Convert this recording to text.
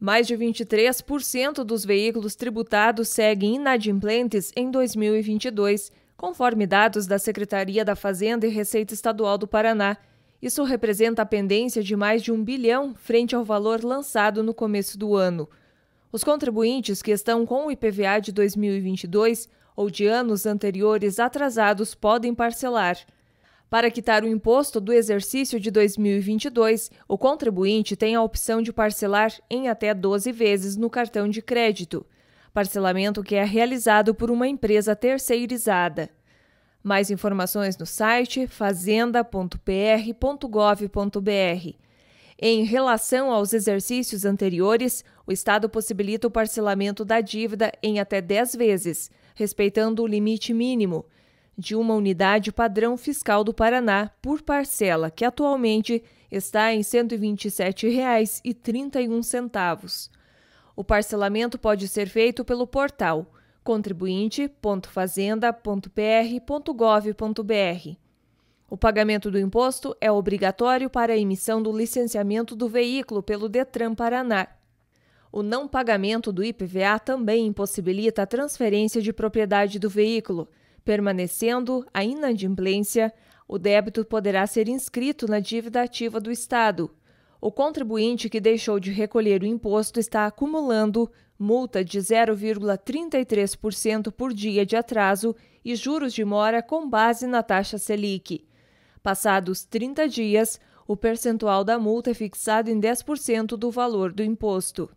Mais de 23% dos veículos tributados seguem inadimplentes em 2022, conforme dados da Secretaria da Fazenda e Receita Estadual do Paraná. Isso representa a pendência de mais de um bilhão frente ao valor lançado no começo do ano. Os contribuintes que estão com o IPVA de 2022 ou de anos anteriores atrasados podem parcelar. Para quitar o imposto do exercício de 2022, o contribuinte tem a opção de parcelar em até 12 vezes no cartão de crédito, parcelamento que é realizado por uma empresa terceirizada. Mais informações no site fazenda.pr.gov.br. Em relação aos exercícios anteriores, o Estado possibilita o parcelamento da dívida em até 10 vezes, respeitando o limite mínimo de uma unidade padrão fiscal do Paraná por parcela, que atualmente está em R$ 127,31. O parcelamento pode ser feito pelo portal contribuinte.fazenda.pr.gov.br. O pagamento do imposto é obrigatório para a emissão do licenciamento do veículo pelo Detran Paraná. O não pagamento do IPVA também impossibilita a transferência de propriedade do veículo, Permanecendo a inadimplência, o débito poderá ser inscrito na dívida ativa do Estado. O contribuinte que deixou de recolher o imposto está acumulando multa de 0,33% por dia de atraso e juros de mora com base na taxa Selic. Passados 30 dias, o percentual da multa é fixado em 10% do valor do imposto.